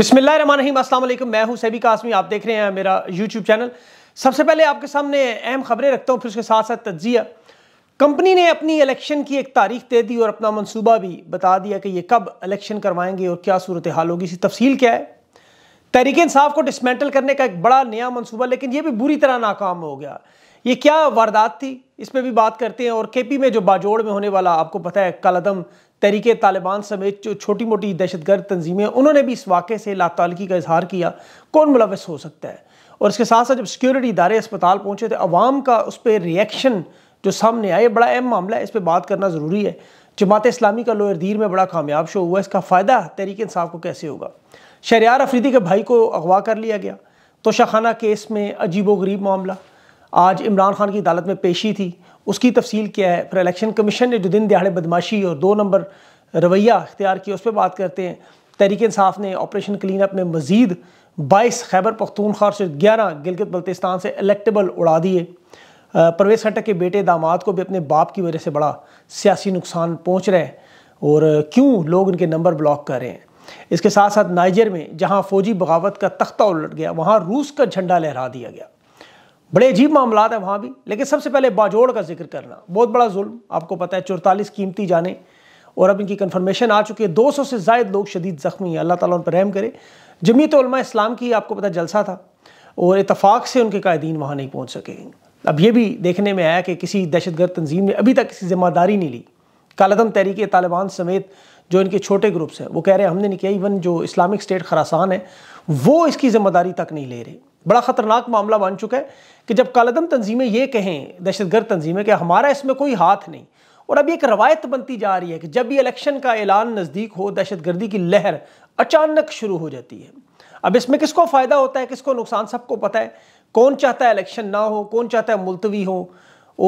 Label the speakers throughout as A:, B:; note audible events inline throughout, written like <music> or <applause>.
A: बिस्मिल्लाम असलम मैं हूं सैबी कासमी आप देख रहे हैं मेरा यूट्यूब चैनल सबसे पहले आपके सामने अहम खबरें रखता हूं फिर उसके साथ साथ तजिया कंपनी ने अपनी इलेक्शन की एक तारीख दे दी और अपना मनसूबा भी बता दिया कि ये कब इलेक्शन करवाएंगे और क्या सूरत हाल होगी इसी तफसील क्या है तहरीक इंसाफ को डिसमेंटल करने का एक बड़ा नया मनसूबा लेकिन ये भी बुरी तरह नाकाम हो गया ये क्या वारदात थी इस पर भी बात करते हैं और के पी में जो बाजोड़ में होने वाला आपको पता है कलदम तहरीक तालिबान समेत जो छोटी मोटी दहशतगर्द तंजीमें उन्होंने भी इस वाक़े से लातालगी का इजहार किया कौन मुलवस हो सकता है और इसके साथ साथ जब सिक्योरिटी इदारे अस्पताल पहुँचे तो अवाम का उस पर रिएक्शन जो सामने आया बड़ा अहम मामला है इस पर बात करना ज़रूरी है जमात इस्लामी का दीर में बड़ा कामयाब शो हुआ इसका फ़ायदा तहरीक इंसाफ को कैसे होगा शहरियार अफरीदी के भाई को अगवा कर लिया गया तोशाखाना केस में अजीब व गरीब मामला आज इमरान खान की अदालत में पेशी थी उसकी तफसील क्या है फिर इलेक्शन कमीशन ने जो दिन दिहाड़े बदमाशी और दो नंबर रवैया अख्तियार किया उस पर बात करते हैं तहरीक साफ़ ने ऑपरेशन क्लीन अप में मज़ीद बाईस खैबर पख्तूनख्वा से ग्यारह गिलगित बल्तिस्तान से इलेक्टेबल उड़ा दिए परवेज खटक के बेटे दामाद को भी अपने बाप की वजह से बड़ा सियासी नुकसान पहुँच रहे हैं और क्यों लोग उनके नंबर ब्लॉक कर रहे हैं इसके साथ साथ नाइजर में जहाँ फौजी बगावत का तख्ता उलट गया वहाँ रूस का झंडा लहरा दिया गया बड़े अजीब मामला है वहाँ भी लेकिन सबसे पहले बाजोड़ का जिक्र करना बहुत बड़ा जुल्म आपको पता है चौतालीस कीमती जाने और अब इनकी कन्फर्मेशन आ चुकी है दो सौ से जायद लोग शदीद ज़ख्मी हैं अल्लाह ताला उन पर रहम करे जमीत इस्लाम की आपको पता जलसा था और इतफाक़ से उनके कायदीन वहाँ नहीं पहुँच सके अब ये भी देखने में आया कि किसी दहशतगर्द तंजीम ने अभी तक किसी जिम्मेदारी नहीं ली कालदम तहरीक तालिबान समेत जो इनके छोटे ग्रुप्स हैं वो कह रहे हैं हमने नहीं किया इवन जो इस्लामिक स्टेट खरासान है वो इसकी ज़िम्मेदारी तक नहीं ले रहे बड़ा ख़तरनाक मामला बन चुका है कि जब कालदम तंजीमें ये कहें दहशतगर्द तंजीमें कि हमारा इसमें कोई हाथ नहीं और अब एक रवायत बनती जा रही है कि जब भी इलेक्शन का ऐलान नज़दीक हो दहशतगर्दी की लहर अचानक शुरू हो जाती है अब इसमें किसको फ़ायदा होता है किसको नुकसान सबको पता है कौन चाहता है इलेक्शन ना हो कौन चाहता है मुलतवी हो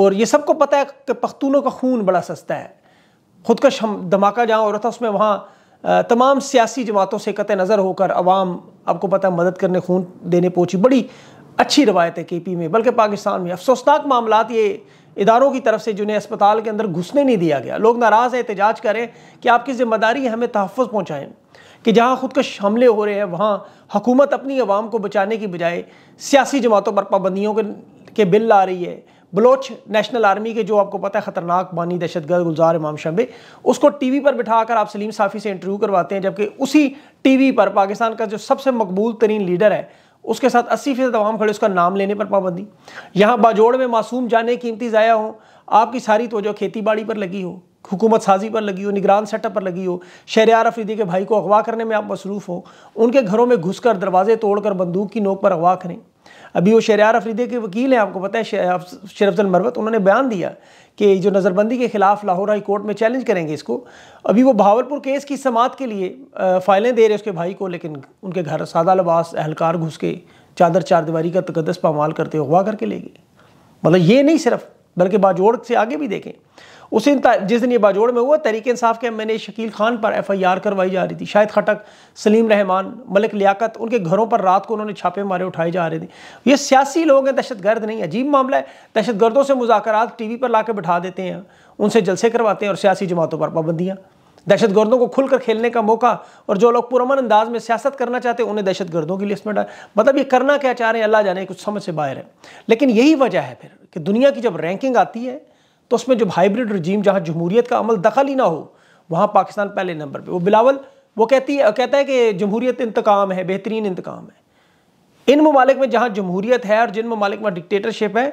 A: और ये सबको पता है कि पख्तूनों का खून बड़ा सस्ता है खुदकश हम धमाका जहाँ हो रहा था उसमें वहाँ तमाम सियासी जमातों से कत नज़र होकर अवाम आपको पता है मदद करने खून देने पहुँची बड़ी अच्छी रवायत है के पी में बल्कि पाकिस्तान में अफसोसनाक मामला ये इदारों की तरफ से जिन्हें अस्पताल के अंदर घुसने नहीं दिया गया लोग नाराज़ हैं एहतजाज करें कि आपकी ज़िम्मेदारी हमें तहफ़ पहुँचाएँ कि जहाँ खुदकश हमले हो रहे हैं वहाँ हुकूमत अपनी आवाम को बचाने की बजाय सियासी जमातों पर पाबंदियों के, के बिल ला रही है बलोच नेशनल आर्मी के जो आपको पता है ख़तरनाक बानी दहशतगर्द गुलजार इमाम शंबे उसको टीवी पर बिठाकर आप सलीम साफ़ी से इंटरव्यू करवाते हैं जबकि उसी टीवी पर पाकिस्तान का जो सबसे मकबूल तरीन लीडर है उसके साथ अस्सी फीसद आवाम खड़े उसका नाम लेने पर पाबंदी यहाँ बाजोड़ में मासूम जाने कीमती ज़ाया हो आपकी सारी तोजो खेती बाड़ी पर लगी हो हुकूमत साजी पर लगी हो निगरान सेटअप पर लगी हो शहरियार अफरीदी के भाई को अगवा करने में आप मसरूफ़ हो उनके घरों में घुसकर दरवाजे तोड़कर बंदूक की नोक पर अगवा करें अभी वो शरियार अफरीदे के वकील हैं आपको पता है शरफजल मरवत उन्होंने बयान दिया कि जो नज़रबंदी के ख़िलाफ़ लाहौर हाई कोर्ट में चैलेंज करेंगे इसको अभी वो भावलपुर केस की समात के लिए फ़ाइलें दे रहे उसके भाई को लेकिन उनके घर सादा लबास अहलकार घुस के चादर चारदीवारी का तकदस पामाल करते हुए अगवा करके ले गए मतलब ये नहीं सिर्फ बल्कि बाजोड़ से आगे भी देखें उसी जिस दिन ये बाजोड़ में हुआ तरीके इंसाफ के एम शकील खान पर एफ आई आर करवाई जा रही थी शायद खटक सलीम रहमान मलिक लियाकत उनके घरों पर रात को उन्होंने छापे मारे उठाए जा रहे थे ये सियासी लोग हैं दहशत गर्द नहीं अजीब मामला है दहशत गर्दों से मुजाकर टी वी पर ला के बिठा देते हैं उनसे जलसे करवाते हैं और सियासी जमातों पर पाबंदियाँ दहशत गर्दों को खुलकर खेलने का मौका और जो लोग पुरमन अंदाज में सियासत करना चाहते हैं उन्हें दहशत गर्दों की लिस्ट में डाल मतलब ये करना क्या चाह रहे हैं अल्लाह जाने कुछ समझ से बाहर है लेकिन यही वजह है फिर कि दुनिया की जब रैंकिंग आती है तो उसमें जब हाइब्रिड रजीम जहाँ जमहूरीत का अमल दखल ही ना हो वहाँ पाकिस्तान पहले नंबर पर वो बिलावल वो कहती है कहता है कि जमहूरीत इंतकाम है बेहतरीन इंतकाम है इन ममालिक में जहाँ जमहूरीत है और जिन ममालिक में डिक्टेटरशिप है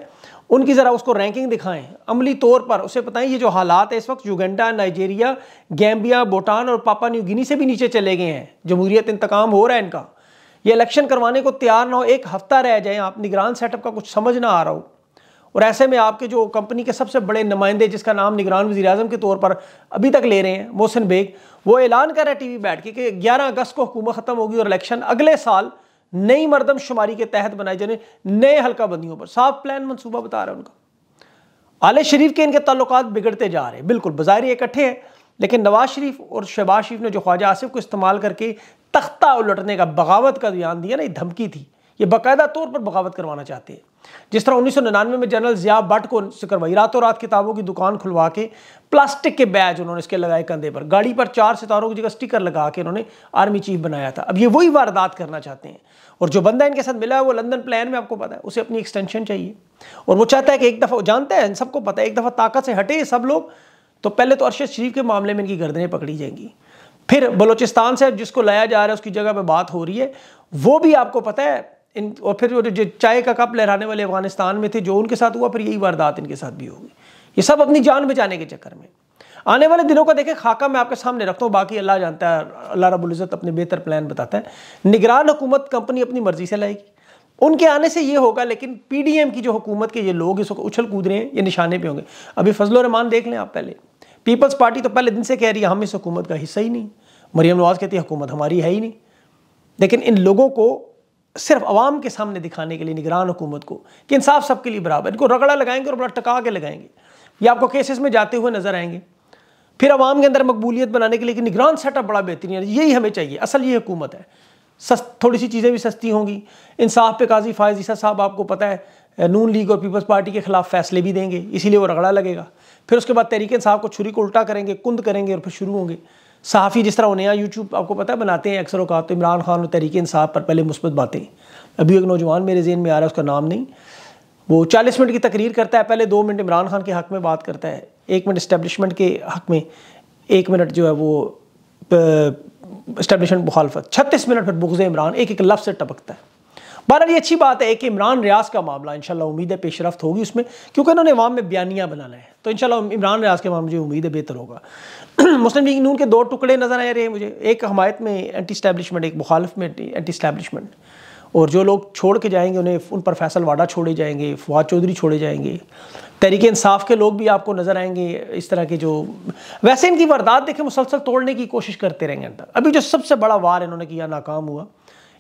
A: उनकी ज़रा उसको रैंकिंग दिखाएं अमली तौर पर उसे बताएं ये जो हालात है इस वक्त युगेंडा नाइजेरिया गैम्बिया भूटान और पापा न्यू गिनी से भी नीचे चले गए हैं जमहूरीत इंतकाम हो रहा है इनका ये इलेक्शन करवाने को तैयार ना हो एक हफ्ता रह जाए आप निगरान सेटअप का कुछ समझ ना आ रहा हो और ऐसे में आपके जो कंपनी के सबसे बड़े नुमाइंदे जिसका नाम निगरान वजी अजम के तौर पर अभी तक ले रहे हैं मोहसिन बेग वो ऐलान कर रहा है टी वी बैठ के कि ग्यारह अगस्त को हुकूमत ख़त्म होगी और इलेक्शन अगले साल नई मरदमशुमारी के तहत बनाए जाने नए हल्का बंदियों पर साफ प्लान मनसूबा बता रहा है उनका आले शरीफ के इनके ताल्लुक बिगड़ते जा रहे हैं बिल्कुल बाज़ाहिर इकट्ठे हैं लेकिन नवाज शरीफ और शहबाज शरीफ ने जो ख्वाजा आसिफ को इस्तेमाल करके तख्ता उलटने का बगावत का बयान दिया ना ये धमकी थी ये बाकायदा तौर पर बगावत करवाना चाहते हैं जिस तरह 1999 में जनरल जिया भट्ट को करवाई रातों रात किताबों की दुकान खुलवा के प्लास्टिक के बैज उन्होंने इसके लगाए कंधे पर गाड़ी पर चार सितारों की जगह स्टिकर लगा के उन्होंने आर्मी चीफ बनाया था अब ये वही वारदात करना चाहते हैं और जो बंदा इनके साथ मिला है वो लंदन प्लान में आपको पता है उसे अपनी एक्सटेंशन चाहिए और वो चाहता है कि एक दफ़ा जानता है सबको पता है एक दफ़ा ताकत से हटे सब लोग तो पहले तो अरशद शरीफ के मामले में इनकी गर्दनें पकड़ी जाएंगी फिर बलोचिस्तान से जिसको लाया जा रहा है उसकी जगह पर बात हो रही है वो भी आपको पता है इन और फिर जो चाय का कप लहराने वाले अफगानिस्तान में थे जो उनके साथ हुआ फिर यही वारदात इनके साथ भी होगी ये सब अपनी जान बचाने के चक्कर में आने वाले दिनों का देखें खाका मैं आपके सामने रखता हूँ बाकी अल्लाह जानता है अल्लाह रबुल्ज़त अपने बेहतर प्लान बताता है निगरान हुकूमत कंपनी अपनी मर्ज़ी से लाएगी उनके आने से ये होगा लेकिन एम की जो हुकूमत के ये लोग इसको उछल कूद रहे हैं ये निशाने पर होंगे अभी फजल रहमान देख लें आप पहले पीपल्स पार्टी तो पहले दिन से कह रही है हम इस हुकूमत का हिस्सा ही नहीं मरियम नवाज़ कहती है हुकूमत हमारी है ही नहीं लेकिन इन लोगों को सिर्फ आवाम के सामने दिखाने के लिए निगरान हुकूमत को कि इंसाफ सबके लिए बराबर इनको रगड़ा लगाएंगे और बड़ा टका के लगाएंगे ये आपको केसेस में जाते हुए नजर आएंगे फिर आवाम के अंदर मकबूलियत बनाने के लिए कि निगरान सेटअप बड़ा बेहतरीन है यही हमें चाहिए असल ये हुकूमत है सस थोड़ी सी चीज़ें भी सस्ती होंगी इंसाफ पे काजी फायज ईसा साहब आपको पता है नून लीग और पीपल्स पार्टी के खिलाफ फैसले भी देंगे इसीलिए वो रगड़ा लगेगा फिर उसके बाद तहरीक इंसाफ को छुरी को उल्टा करेंगे कुंद करेंगे और फिर शुरू होंगे सहाफ़ी जिस तरह होने यहाँ यूट्यूब आपको पता है बनाते हैं अक्सर अवकात तो इमरान खान और तहरीक इंसाफ पर पहले मुस्बत बातें अभी एक नौजवान मेरे जेन में आ रहा है उसका नाम नहीं वो चालीस मिनट की तकरीर करता है पहले दो मिनट इमरान खान के हक़ में बात करता है एक मिनट इस्टेबलिशमेंट के हक़ में एक मिनट जो है वो इस्टेबलिशमेंट मुखालफत छत्तीस मिनट पर बुगज़ इमरान एक एक लफ्ज़ से टपकता है बहरहाल ये अच्छी बात है कि इमरान रियाज का मामला इंशाल्लाह उम्मीद है पेशरफ होगी उसमें क्योंकि उन्होंने वाम में बयानियाँ बनाना है तो इंशाल्लाह इमरान रियाज के मामले मुझे उम्मीद है बेहतर होगा <clears throat> मुस्लिम लीग नून के दो टुकड़े नज़र आ रहे हैं मुझे एक हमायत में एंटी स्टैब्लिशमेंट एक मुखालफ में एंटी स्टैब्लिशमेंट और जो लोग छोड़ के जाएंगे उन्हें उन पर फैसल वाडा छोड़े जाएंगे फवाद चौधरी छोड़े जाएंगे तहरीक इंसाफ के लोग भी आपको नज़र आएंगे इस तरह के जो वैसे इनकी वारदात देखें मुसलसल तोड़ने की कोशिश करते रहेंगे अंदर अभी जो सबसे बड़ा वार इन्होंने किया नाकाम हुआ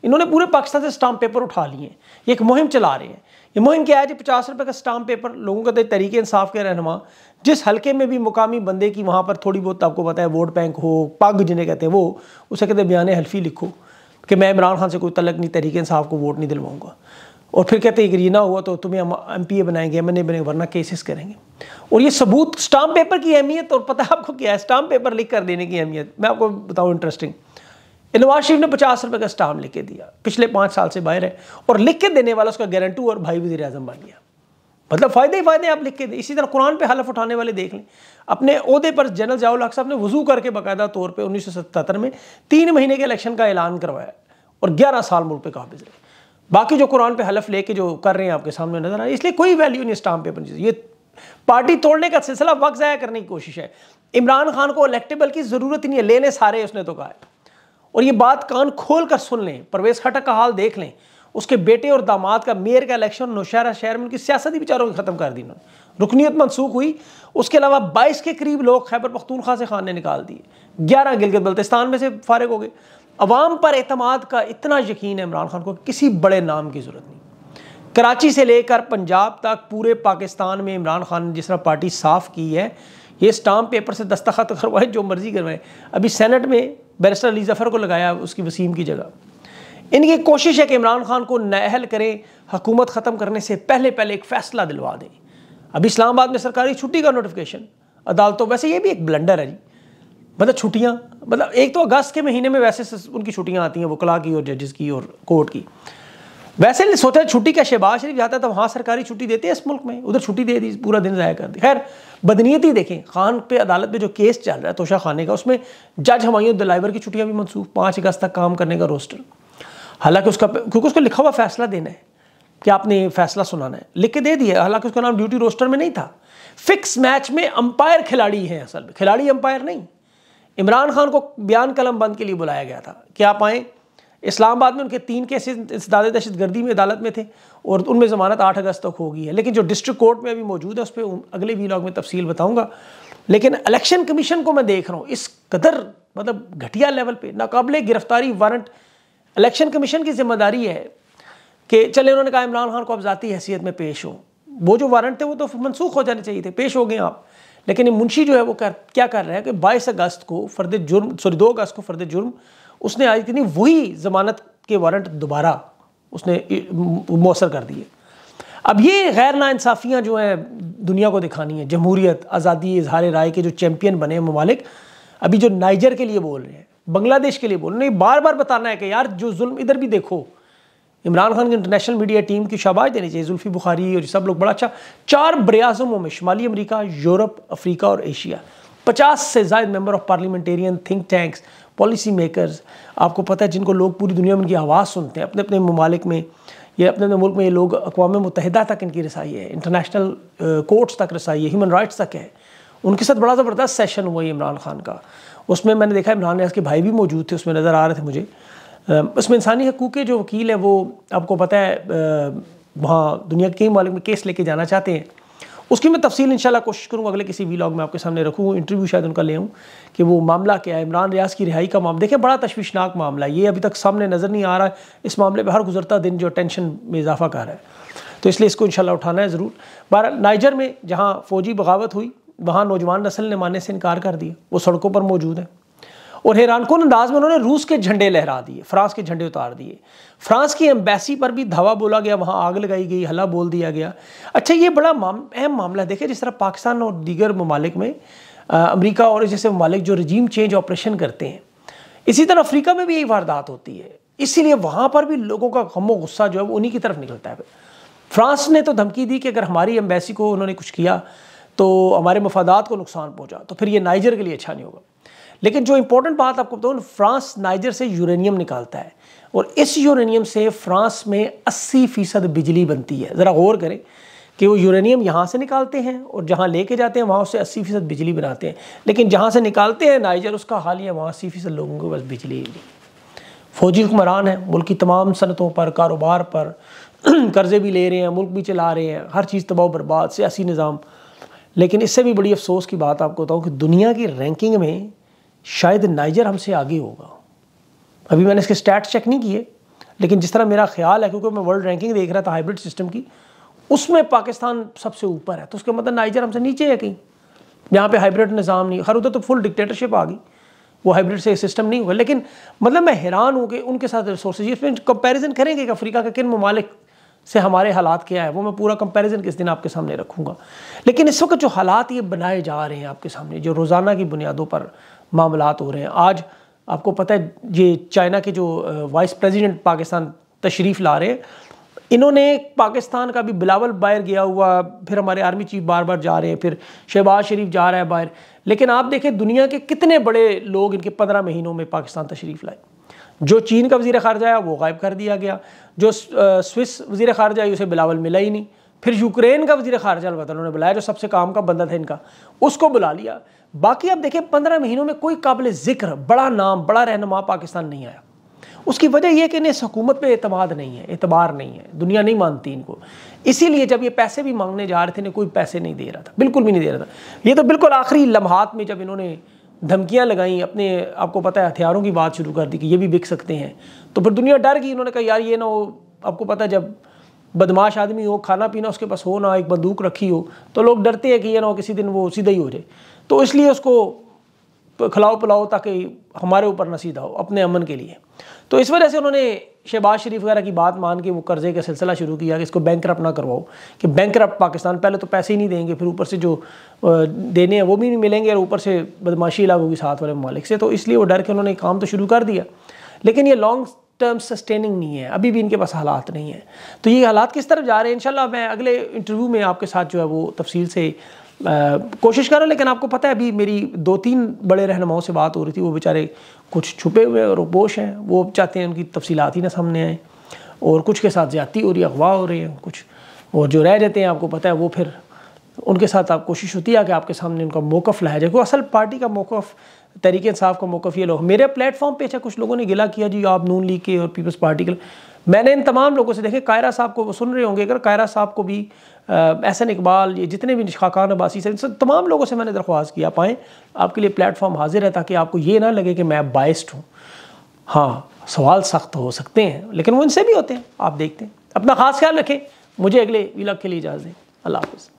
A: इन्होंने पूरे पाकिस्तान से स्टाम्प पेपर उठा लिए ये एक मुहिम चला रहे हैं ये मुहिम क्या है जी पचास रुपये का स्टाम्प पेपर लोगों का तरीके इंसाफ के रहनमा जिस हल्के में भी मुकामी बंदे की वहाँ पर थोड़ी बहुत आपको पता है वोट बैंक हो पग जिन्हें कहते हैं वो उसे कहते हैं बयान हल्फी लिखो कि मैं इमरान खान से कोई तलक नहीं तरीके इंसाफ को वोट नहीं दिलवाऊंगा और फिर कहते हैं ये ना हुआ तो तुम्हें हम एम पी ए बनाएंगे एम एन ए बनेंगे वरना केसेस करेंगे और ये सबूत स्टाम्प पेपर की अहमियत और पता है आपको क्या है स्टाम्प पेपर लिख कर देने की अहमियत मैं आपको बताऊँ इंटरेस्टिंग नवाज शरीफ ने पचास रुपए का स्टाम लिख के दिया पिछले पाँच साल से बाहर है और लिख के देने वाला उसका गारंटू और भाई वजी अजम बन गया मतलब फ़ायदे ही फ़ायदे आप लिख के दें इसी तरह कुरान पे हलफ उठाने वाले देख लें अपने अहदे पर जनरल जाउल हक साहब ने वजू करके बाकायदा तौर पे उन्नीस सौ सतहत्तर में तीन महीने के इलेक्शन का ऐलान करवाया और ग्यारह साल मुल्क पे काबिज रहे बाकी जो कुरान पे हलफ लेके जो कर रहे हैं आपके सामने नजर आ रहा है इसलिए कोई वैल्यू नहीं स्टाम्प पेपर चीज़ ये पार्टी तोड़ने का सिलसिला वक्त ज़ाया करने की कोशिश है इमरान खान को इलेक्टेबल की ज़रूरत ही नहीं है लेने सारे उसने तो कहा है और ये बात कान खोल कर सुन लें प्रवेश खटक का हाल देख लें उसके बेटे और दामाद का मेयर का इलेक्शन नौशहरा शहर में उनकी सियासत ही बेचारों की ख़त्म कर दी उन्होंने रुकनीत मनसूख हुई उसके अलावा बाईस के करीब लोग खैबर पख्तूनखा से खान ने निकाल दिए ग्यारह गिलगित बल्तिस्तान में से फारग हो गए अवाम पर अतमाद का इतना यकीन है इमरान खान को किसी बड़े नाम की ज़रूरत नहीं कराची से लेकर पंजाब तक पूरे पाकिस्तान में इमरान खान ने जिस तरह पार्टी साफ़ की है ये स्टाम्प पेपर से दस्तखत करवाए जो मर्ज़ी करवाएं अभी सेनेट में बैरिस्टर अली जफ़र को लगाया उसकी वसीम की जगह इनकी कोशिश है कि इमरान खान को नाअहल करें हकूमत ख़त्म करने से पहले पहले एक फ़ैसला दिलवा दें अभी इस्लामाबाद में सरकारी छुट्टी का नोटिफिकेशन अदालतों वैसे ये भी एक ब्लंडर है जी मतलब छुट्टियाँ मतलब एक तो अगस्त के महीने में वैसे उनकी छुट्टियाँ आती हैं वकला की और जजेस की और कोर्ट की वैसे सोचा छुट्टी क्या शहबाज शरीफ जाता था वहाँ सरकारी छुट्टी देते है इस मुल्क में उधर छुट्टी दे दी पूरा दिन ज़ाया कर दी खैर बदनीयती देखें खान पे अदालत में जो केस चल रहा है तोशा खाने का उसमें जज हमायूं दिलाईवर की छुट्टियाँ भी मनसूख पाँच अगस्त तक काम करने का रोस्टर हालांकि उसका क्योंकि उसको लिखा हुआ फैसला देना है कि आपने फैसला सुनाना है लिख के दे दिया हालांकि उसका नाम ड्यूटी रोस्टर में नहीं था फिक्स मैच में अंपायर खिलाड़ी हैं असल में खिलाड़ी अंपायर नहीं इमरान खान को बयान कलम बंद के लिए बुलाया गया था कि आप आएँ इस्लामाबाद में उनके तीन केसेस दादे दहशत गर्दी में अदालत में थे और उनमें ज़मानत आठ अगस्त तक होगी है लेकिन जो डिस्ट्रिक्ट कोर्ट में अभी मौजूद है उस पर अगले वीलॉग में तफसील बताऊँगा लेकिन इलेक्शन कमीशन को मैं देख रहा हूँ इस कदर मतलब घटिया लेवल पर नाकबले गिरफ्तारी वारंट इलेक्शन कमीशन की जिम्मेदारी है कि चले उन्होंने कहा इमरान खान को आप ज़ाती हैसियत में पेश हो वो जो वारंट थे वो तो मनसूख हो जाने चाहिए थे पेश हो गए आप लेकिन ये मुंशी जो है वो कर क्या कर रहे हैं कि बाईस अगस्त को फर्द जुर्म सॉरी दो अगस्त को फर्द जुर्म उसने आज इतनी नहीं वही ज़मानत के वारंट दोबारा उसने मौसर कर दिए अब ये गैर नासाफियाँ जो हैं दुनिया को दिखानी है जमहूरियत आज़ादी इजहार राय के जो चैम्पियन बने हैं ममालिक अभी जो नाइजर के लिए बोल रहे हैं बांग्लादेश के लिए बोल रहे हैं बार बार बताना है कि यार जो जुल्म इधर भी देखो इमरान खान की इंटरनेशनल मीडिया टीम की शाबाश देनी चाहिए जुल्फी बुखारी और सब लोग बड़ा अच्छा चार ब्रयाजमों में शुमाली अमरीका यूरोप अफ्रीका और एशिया पचास से जायद member of parliamentarian think tanks policy makers आपको पता है जिनको लोग पूरी दुनिया में उनकी आवाज़ सुनते हैं अपने अपने ममालिक में ये अपने अपने मुल्क में ये लोग अकवा मुतहदा तक इनकी रसाई है इंटरनेशनल कोर्ट्स तक रसाई है ह्यूमन राइट्स तक है उनके साथ बड़ा ज़बरदस्त सेशन हुआ ये इमरान खान का उसमें मैंने देखा इमरान रियाज के भाई भी मौजूद थे उसमें नज़र आ रहे थे मुझे उसमें इंसानी हकूक़ के जो वकील हैं वो आपको पता है वहाँ दुनिया के कई मालिक में केस लेके जाना चाहते हैं उसकी मैं तफसील इनशाला कोशिश करूँगा अगले किसी व्लॉग में आपके सामने रखूँ इंटरव्यू शायद उनका ले हूँ कि वो मामला क्या है इमरान रियाज की रिहाई का मामला देखें बड़ा तशवीशनाक मामला है ये अभी तक सामने नज़र नहीं आ रहा है इस मामले पर हर गुजरता दिन जो टेंशन में इजाफा कर रहा है तो इसलिए इसको शाला उठाना है ज़रूर बहर नाइजर में जहाँ फ़ौजी बगावत हुई वहाँ नौजवान नस्ल ने मानने से इनकार कर दिया वो सड़कों पर मौजूद है और हैरान अंदाज में उन्होंने रूस के झंडे लहरा दिए फ्रांस के झंडे उतार दिए फ्रांस की एम्बेसी पर भी धावा बोला गया वहाँ आग लगाई गई हल्ला बोल दिया गया अच्छा ये बड़ा माम, अहम मामला देखे जिस तरह पाकिस्तान और दीगर ममालिक में अमरीका और जैसे ममालिक जो रजीम चेंज ऑपरेशन करते हैं इसी तरह अफ्रीका में भी यही वारदात होती है इसीलिए वहाँ पर भी लोगों का गमो गुस्सा जो है वो उन्हीं की तरफ निकलता है फ्रांस ने तो धमकी दी कि अगर हमारी एम्बेसी को उन्होंने कुछ किया तो हमारे मफादात को नुकसान पहुँचा तो फिर ये नाइजर के लिए अच्छा नहीं होगा लेकिन जो इंपॉर्टेंट बात आपको बताऊँ फ्रांस नाइजर से यूरेनियम निकालता है और इस यूरेनियम से फ्रांस में 80 फ़ीसद बिजली बनती है ज़रा गौर करें कि वो यूरेनियम यहाँ से निकालते हैं और जहाँ लेके जाते हैं वहाँ उससे अस्सी फ़ीसद बिजली बनाते हैं लेकिन जहाँ से निकालते हैं नाइजर उसका हाल ही है वहाँ अस्सी फ़ीसद लोगों के पास बिजली ही नहीं फौजी हुक्मरान है मुल्क की तमाम सनतों पर कारोबार पर <clears throat> कर्ज़े भी ले रहे हैं मुल्क भी चला रहे हैं हर चीज़ तबाह बर्बाद सियासी निज़ाम लेकिन इससे भी बड़ी अफसोस की बात आपको बताऊँ कि दुनिया की रैंकिंग में शायद नाइजर हमसे आगे होगा अभी मैंने इसके स्टैट्स चेक नहीं किए लेकिन जिस तरह मेरा ख्याल है क्योंकि मैं वर्ल्ड रैंकिंग देख रहा था हाइब्रिड सिस्टम की उसमें पाकिस्तान सबसे ऊपर है तो उसके मतलब नाइजर हमसे नीचे है कहीं यहाँ पे हाइब्रिड निज़ाम नहीं हर उधर तो फुल डिक्टेटरशिप आ गई वो हाइब्रिड से सिस्टम नहीं हुआ लेकिन मतलब मैं हैरान हूँ कि उनके साथ रिसोर्स इसमें कंपेरिजन करेंगे कि अफ्रीका के किन ममालिक से हमारे हालात क्या है वो मैं पूरा कंपैरिजन किस दिन आपके सामने रखूँगा लेकिन इस वक्त जो हालात ये बनाए जा रहे हैं आपके सामने जो रोज़ाना की बुनियादों पर मामला हो रहे हैं आज आपको पता है ये चाइना के जो वाइस प्रेसिडेंट पाकिस्तान तशरीफ़ ला रहे हैं इन्होंने पाकिस्तान का भी बिलावल बाहर गया हुआ फिर हमारे आर्मी चीफ बार बार जा रहे हैं फिर शहबाज शरीफ जा रहा है बाहर लेकिन आप देखें दुनिया के कितने बड़े लोग इनके पंद्रह महीनों में पाकिस्तान तशरीफ़ लाए जो चीन का वजी खारजा आया वो गायब कर दिया गया जो स्विस वजीर खारजा आई उसे बिलावल मिला ही नहीं फिर यूक्रेन का वजी खारजा अलबत्ता उन्होंने बुलाया जो सबसे काम का बंदा था इनका उसको बुला लिया बाकी आप देखें पंद्रह महीनों में कोई काबिल जिक्र बड़ा नाम बड़ा रहनमा पाकिस्तान नहीं आया उसकी वजह यह कि इन्हें इस हकूमत पर अतमाद नहीं है एतबार नहीं है दुनिया नहीं मानती इनको इसीलिए जब ये पैसे भी मांगने जा रहे थे इन्हें कोई पैसे नहीं दे रहा था बिल्कुल भी नहीं दे रहा था ये तो बिल्कुल आखिरी लम्हात में जब इन्होंने धमकियां लगाई अपने आपको पता है हथियारों की बात शुरू कर दी कि ये भी बिक सकते हैं तो फिर दुनिया डर गई उन्होंने कहा यार ये ना हो आपको पता है जब बदमाश आदमी हो खाना पीना उसके पास हो ना एक बंदूक रखी हो तो लोग डरते हैं कि ये ना हो किसी दिन वो सीधा ही हो जाए तो इसलिए उसको खिलाओ पिलाओ ताकि हमारे ऊपर ना सीधा हो अपने अमन के लिए तो इस वजह से उन्होंने शहबाज शरीफ वगैरह की बात मान के वो कर्जे का सिलसिला शुरू किया कि इसको बैंक ना करवाओ कि बैंक पाकिस्तान पहले तो पैसे ही नहीं देंगे फिर ऊपर से जो देने हैं वो भी नहीं मिलेंगे और ऊपर से बदमाशी होगी साथ वाले ममालिक से तो इसलिए वो डर के उन्होंने काम तो शुरू कर दिया लेकिन ये लॉन्ग टर्म सस्टेनिंग नहीं है अभी भी इनके पास हालात नहीं है तो ये हालात किस तरफ जा रहे हैं इंशाल्लाह मैं अगले इंटरव्यू में आपके साथ जो है वो तफसील से कोशिश कर रहा लेकिन आपको पता है अभी मेरी दो तीन बड़े रहनुमाओं से बात हो रही थी वो बेचारे कुछ छुपे हुए और पोश हैं वो चाहते हैं उनकी तफसीलात ही ना सामने आए और कुछ के साथ ज्यादा हो रही है अगवा हो रही है कुछ और जो रह जाते हैं आपको पता है वो फिर उनके साथ आप कोशिश होती है कि आपके सामने उनका मौक़ लाया जाए क्योंकि असल पार्टी का मौक़ तरीके का मौक़ ये लोग मेरे प्लेटफॉर्म पे अच्छा कुछ लोगों ने गिला किया जी आप नून लीग के और पीपल्स पार्टी के मैंने इन तमाम लोगों से देखे कायरा साहब को वो सुन रहे होंगे अगर कायरा साहब को भी एहसन इकबाल ये जितने भी खाकान अबासी से इन तमाम लोगों से मैंने दरख्वास्त किया पाएँ आपके लिए प्लेटफॉर्म हाजिर है ताकि आपको ये ना लगे कि मैं बाइस्ड हूँ हाँ सवाल सख्त हो सकते हैं लेकिन वो इनसे भी होते हैं आप देखते हैं अपना खास ख्याल रखें मुझे अगले विलग के लिए इजाज़त दें अल्लाह हाफ़